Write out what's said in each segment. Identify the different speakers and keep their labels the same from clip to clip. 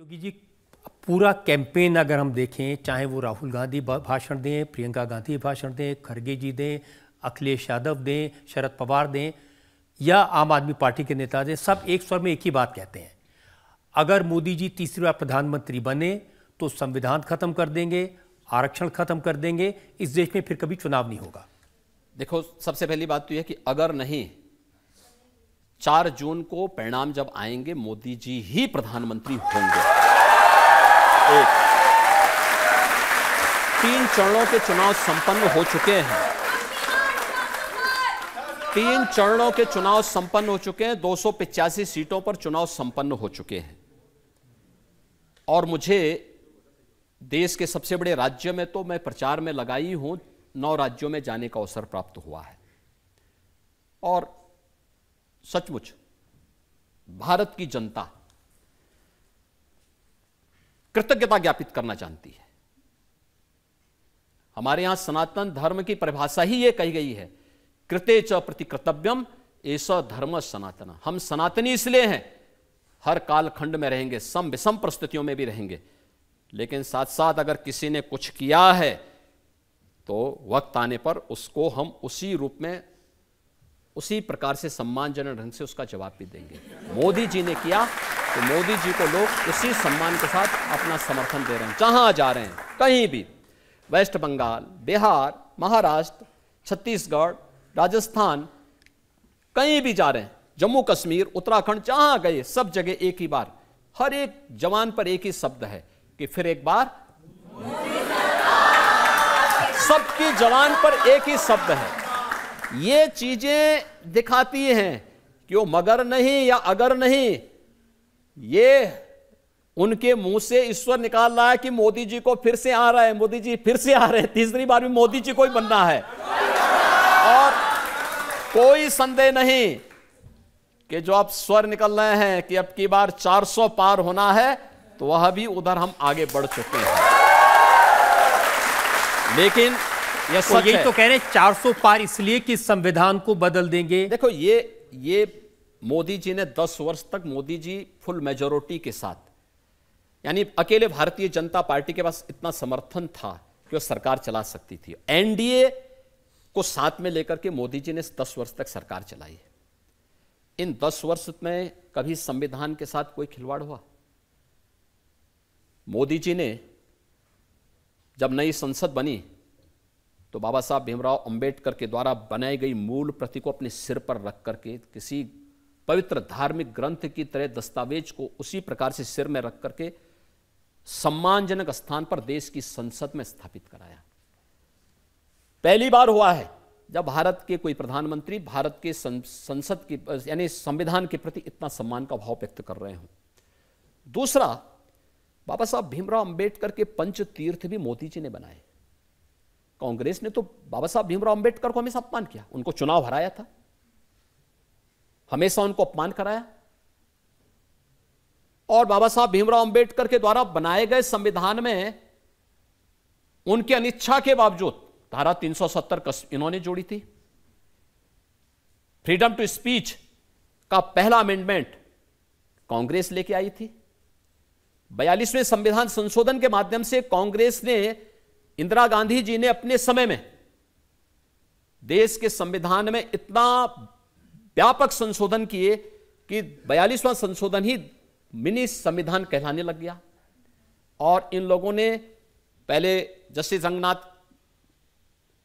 Speaker 1: योगी जी पूरा कैंपेन अगर हम देखें चाहे वो राहुल गांधी भाषण दें प्रियंका गांधी भाषण दें खरगे जी दें अखिलेश यादव दें शरद पवार दें या आम आदमी पार्टी के नेता दें सब एक स्वर में एक ही बात कहते हैं अगर मोदी जी तीसरी बार प्रधानमंत्री बने तो संविधान खत्म कर देंगे आरक्षण खत्म कर देंगे इस देश में फिर कभी चुनाव नहीं होगा देखो सबसे पहली बात तो यह कि अगर नहीं चार जून को परिणाम जब आएंगे मोदी जी ही प्रधानमंत्री होंगे एक तीन चरणों के चुनाव संपन्न हो चुके हैं तीन चरणों के चुनाव संपन्न हो चुके हैं दो सीटों पर चुनाव संपन्न हो चुके हैं और मुझे देश के सबसे बड़े राज्य में तो मैं प्रचार में लगाई हूं नौ राज्यों में जाने का अवसर प्राप्त हुआ है और सचमुच भारत की जनता कृतज्ञता ज्ञापित करना चाहती है हमारे यहां सनातन धर्म की परिभाषा ही यह कही गई है कृत्य च प्रति कर्तव्यम ऐसा धर्म सनातन हम सनातनी इसलिए हैं हर कालखंड में रहेंगे सम विषम परिस्थितियों में भी रहेंगे लेकिन साथ साथ अगर किसी ने कुछ किया है तो वक्त आने पर उसको हम उसी रूप में उसी प्रकार से सम्मानजनक ढंग से उसका जवाब भी देंगे मोदी जी ने किया तो मोदी जी को लोग उसी सम्मान के साथ अपना समर्थन दे रहे हैं जहां जा रहे हैं कहीं भी वेस्ट बंगाल बिहार महाराष्ट्र छत्तीसगढ़ राजस्थान कहीं भी जा रहे हैं जम्मू कश्मीर उत्तराखंड जहां गए सब जगह एक ही बार हर एक जवान पर एक ही शब्द है कि फिर एक बार सबकी जवान पर एक ही शब्द है ये चीजें दिखाती हैं कि वो मगर नहीं या अगर नहीं ये उनके मुंह से ईश्वर निकाल रहा है कि मोदी जी को फिर से आ रहा है मोदी जी फिर से आ रहे हैं तीसरी बार भी मोदी जी को ही बनना है और कोई संदेह नहीं कि जो अब स्वर निकल रहे हैं कि अब की बार 400 पार होना है तो वह भी उधर हम आगे बढ़ चुके हैं लेकिन यस यही तो कह रहे हैं 400 पार इसलिए कि संविधान को बदल देंगे देखो ये ये मोदी जी ने 10 वर्ष तक मोदी जी फुल मेजोरिटी के साथ यानी अकेले भारतीय जनता पार्टी के पास इतना समर्थन था कि वो सरकार चला सकती थी एनडीए को साथ में लेकर के मोदी जी ने दस वर्ष तक सरकार चलाई इन दस वर्ष में कभी संविधान के साथ कोई खिलवाड़ हुआ मोदी जी ने जब नई संसद बनी तो बाबा साहब भीमराव अंबेडकर के द्वारा बनाई गई मूल प्रति को अपने सिर पर रख करके किसी पवित्र धार्मिक ग्रंथ की तरह दस्तावेज को उसी प्रकार से सिर में रख करके सम्मानजनक स्थान पर देश की संसद में स्थापित कराया पहली बार हुआ है जब भारत के कोई प्रधानमंत्री भारत के संसद की यानी संविधान के प्रति इतना सम्मान का भाव व्यक्त कर रहे हों दूसरा बाबा साहब भीमराव अंबेडकर के पंच तीर्थ भी मोदी जी ने बनाए कांग्रेस ने तो बाबा साहब भीमराव अंबेडकर को हमेशा अपमान किया उनको चुनाव हराया था हमेशा उनको अपमान कराया और बाबा साहब भीमराव अंबेडकर के द्वारा बनाए गए संविधान में उनकी अनिच्छा के बावजूद धारा 370 इन्होंने जोड़ी थी फ्रीडम टू स्पीच का पहला अमेंडमेंट कांग्रेस लेके आई थी बयालीसवें संविधान संशोधन के माध्यम से कांग्रेस ने इंदिरा गांधी जी ने अपने समय में देश के संविधान में इतना व्यापक संशोधन किए कि बयालीसवां संशोधन ही मिनी संविधान कहलाने लग गया और इन लोगों ने पहले जस्टिस रंगनाथ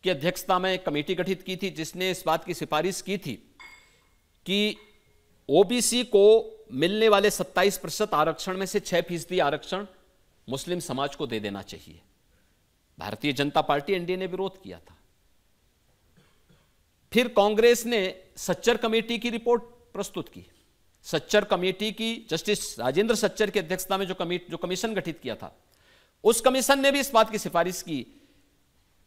Speaker 1: की अध्यक्षता में कमेटी गठित की थी जिसने इस बात की सिफारिश की थी कि ओबीसी को मिलने वाले 27 प्रतिशत आरक्षण में से 6 फीसदी आरक्षण मुस्लिम समाज को दे देना चाहिए भारतीय जनता पार्टी एनडीए ने विरोध किया था फिर कांग्रेस ने सच्चर कमेटी की रिपोर्ट प्रस्तुत की सच्चर कमेटी की जस्टिस राजेंद्र सच्चर की अध्यक्षता में जो कमेटी जो कमीशन गठित किया था उस कमीशन ने भी इस बात की सिफारिश की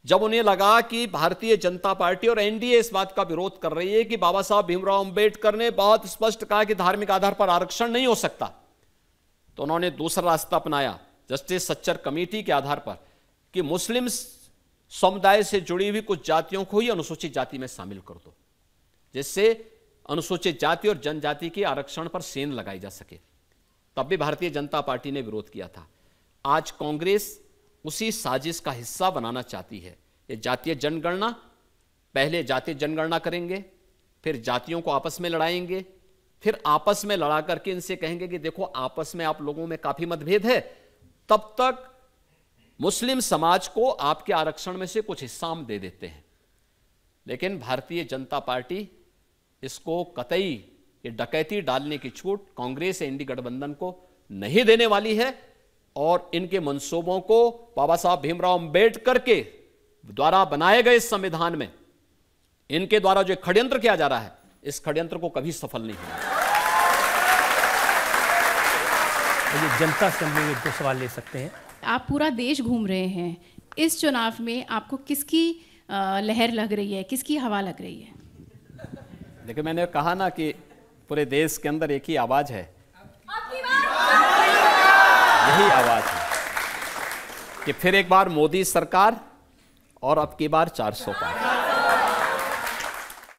Speaker 1: जब उन्हें लगा कि भारतीय जनता पार्टी और एनडीए इस बात का विरोध कर रही है कि बाबा साहब भीमराव अंबेडकर ने बहुत स्पष्ट कहा कि धार्मिक आधार पर आरक्षण नहीं हो सकता तो उन्होंने दूसरा रास्ता अपनाया जस्टिस सच्चर कमेटी के आधार पर कि मुस्लिम समुदाय से जुड़ी हुई कुछ जातियों को ही अनुसूचित जाति में शामिल कर दो जिससे अनुसूचित जाति और जनजाति के आरक्षण पर सेन लगाई जा सके तब भी भारतीय जनता पार्टी ने विरोध किया था आज कांग्रेस उसी साजिश का हिस्सा बनाना चाहती है ये जातीय जनगणना पहले जातीय जनगणना करेंगे फिर जातियों को आपस में लड़ाएंगे फिर आपस में लड़ा करके इनसे कहेंगे कि देखो आपस में आप लोगों में काफी मतभेद है तब तक मुस्लिम समाज को आपके आरक्षण में से कुछ हिस्सा दे देते हैं लेकिन भारतीय जनता पार्टी इसको कतई ये डकैती डालने की छूट कांग्रेस डी गठबंधन को नहीं देने वाली है और इनके मंसूबों को बाबा साहब भीमराव अंबेडकर के द्वारा बनाए गए संविधान में इनके द्वारा जो खड़यंत्र किया जा रहा है इस खड़यंत्र को कभी सफल नहीं होगा ये जनता से हम लोग दो सवाल ले सकते हैं आप पूरा देश घूम रहे हैं इस चुनाव में आपको किसकी लहर लग रही है किसकी हवा लग रही है देखिए मैंने कहा ना कि पूरे देश के अंदर एक ही आवाज़ है यही आवाज़ है कि फिर एक बार मोदी सरकार और अब की बार चार सौ पार